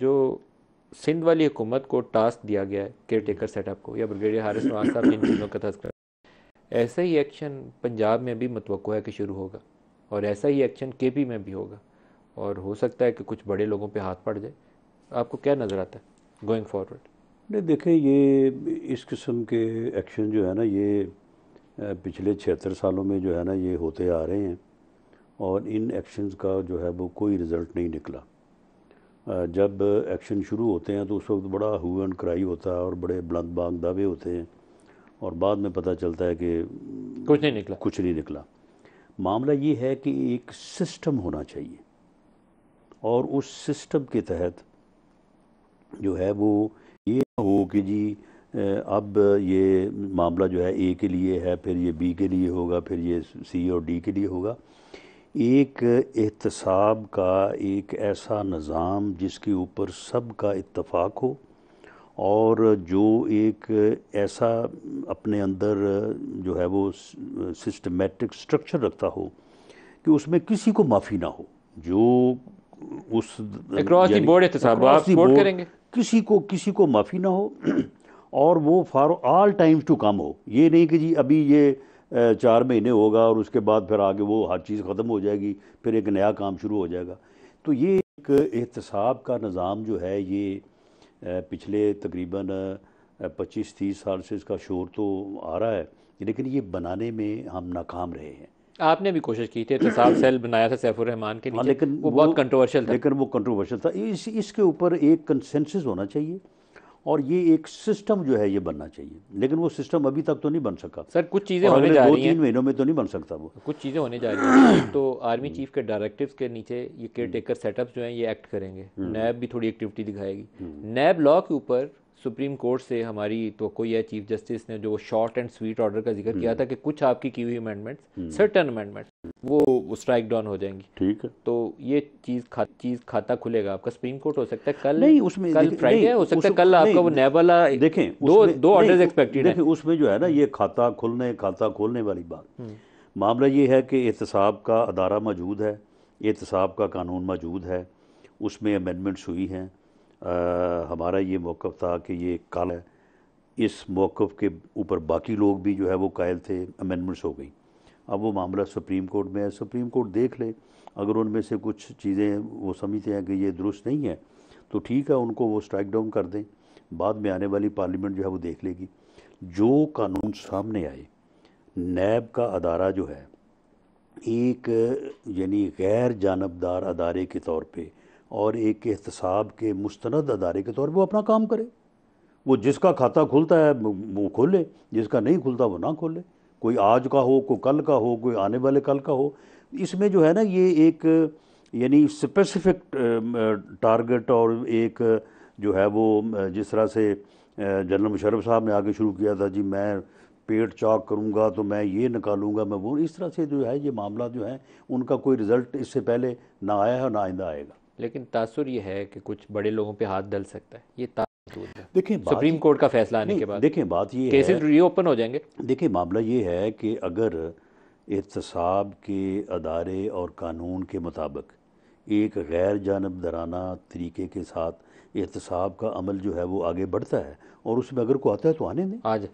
जो सिंध वाली हुकूमत को टास्क दिया गया है केयर टेकर सेटअप को या ब्रिगेडियर हारिस नवाज साहब इन चीज़ों का तस्कर ऐसा ही एक्शन पंजाब में भी मतवक़ है कि शुरू होगा और ऐसा ही एक्शन के पी में भी होगा और हो सकता है कि कुछ बड़े लोगों पे हाथ पड़ जाए आपको क्या नज़र आता है गोइंग फॉरवर्ड नहीं देखें ये इस किस्म के एक्शन जो है ना ये पिछले छिहत्तर सालों में जो है ना ये होते आ रहे हैं और इन एक्शंस का जो है वो कोई रिज़ल्ट नहीं निकला जब एक्शन शुरू होते हैं तो उस वक्त बड़ा हु एंड क्राई होता है और बड़े ब्लंद बांग दावे होते हैं और बाद में पता चलता है कि कुछ नहीं निकला कुछ नहीं निकला मामला ये है कि एक सिस्टम होना चाहिए और उस सिस्टम के तहत जो है वो ये हो कि जी अब ये मामला जो है ए के लिए है फिर ये बी के लिए होगा फिर ये सी और डी के लिए होगा एक एहतसाब का एक ऐसा निज़ाम जिसके ऊपर सब का इतफाक़ हो और जो एक ऐसा अपने अंदर जो है वो सिस्टमेटिक स्ट्रक्चर रखता हो कि उसमें किसी को माफ़ी ना हो जो उस बोर्ड करेंगे किसी को किसी को माफ़ी ना हो और वो for all times to come हो ये नहीं कि जी अभी ये चार महीने होगा और उसके बाद फिर आगे वो हर चीज़ ख़त्म हो जाएगी फिर एक नया काम शुरू हो जाएगा तो ये एक एहतसाब का निज़ाम जो है ये पिछले तकरीबन पच्चीस तीस साल से इसका शोर तो आ रहा है लेकिन ये बनाने में हम नाकाम रहे हैं आपने भी कोशिश की थी एहतसाब सेल बनाया था सैफुररहमान के हाँ, नीचे लेकिन वो, वो बहुत कंट्रोवर्शियल था लेकिन वो कंट्रोवर्शियल था इस इसके ऊपर एक कंसेंसस होना चाहिए और ये एक सिस्टम जो है ये बनना चाहिए लेकिन वो सिस्टम अभी तक तो नहीं बन सका सर कुछ चीज़ें होने जा रही हैं महीनों में तो नहीं बन सकता वो कुछ चीज़ें होने जा रही हैं तो आर्मी चीफ के डायरेक्टिव्स के नीचे ये केयर टेकर सेटअप जो हैं ये एक्ट करेंगे नैब हम्म। भी थोड़ी एक्टिविटी दिखाएगी नैब हम्म। लॉ के ऊपर सुप्रीम कोर्ट से हमारी तो कोई है चीफ जस्टिस ने जो शॉर्ट एंड स्वीट ऑर्डर का जिक्र किया हम्म। था कि कुछ आपकी की हुई अमेंडमेंट्स सर्टन अमेंडमेंट्स वो स्ट्राइक डाउन हो जाएंगी ठीक है तो ये चीज खा, चीज खाता खुलेगा आपका सुप्रीम कोर्ट हो सकता है कल नहीं उसमें कल फ्राइडे हो सकता है कल आपका वो नेवाला देखें दो दो ऑर्डर एक्सपेक्टेड है उसमें जो है ना ये खाता खुलने खाता खोलने वाली बात हम्म। मामला ये है कि एहतसाब का अदारा मौजूद है एहतसाब का कानून मौजूद है उसमें अमेंडमेंट्स हुई हैं हमारा ये मौक़ था कि ये काला है इस मौक़ के ऊपर बाकी लोग भी जो है वो कायल थे अमेंडमेंट्स हो गई अब वो मामला सुप्रीम कोर्ट में है सुप्रीम कोर्ट देख ले अगर उनमें से कुछ चीज़ें वो समझते हैं कि ये दुरुस्त नहीं है तो ठीक है उनको वो स्ट्राइक डाउन कर दें बाद में आने वाली पार्लियामेंट जो है वो देख लेगी जो कानून सामने आए नैब का अदारा जो है एक यानी गैर जानबदार अदारे के तौर पर और एक एहतसाब के मुस्तंद अदारे के तौर पर वो अपना काम करे वो जिसका खाता खुलता है वो खोले जिसका नहीं खुलता वो ना खोले कोई आज का हो कोई कल का हो कोई आने वाले कल का हो इसमें जो है ना ये एक यानी स्पेसिफिक टारगेट और एक जो है वो जिस तरह से जनरल मुशरफ साहब ने आगे शुरू किया था जी मैं पेट चाक करूँगा तो मैं ये निकालूंगा मैं वो इस तरह से जो है ये मामला जो है उनका कोई रिज़ल्ट इससे पहले ना आया है और ना आइंदा आएगा लेकिन तासुर ये है कि कुछ बड़े लोगों पे हाथ डल सकता है ये देखिए सुप्रीम कोर्ट का फैसला आने के बाद देखें बात ये केसेस रीओपन हो जाएंगे देखिए मामला ये है कि अगर एहतसाब के अदारे और कानून के मुताबिक एक गैर जानबदाराना तरीके के साथ एहतसाब का अमल जो है वो आगे बढ़ता है और उसमें अगर को आता है तो आने दें आज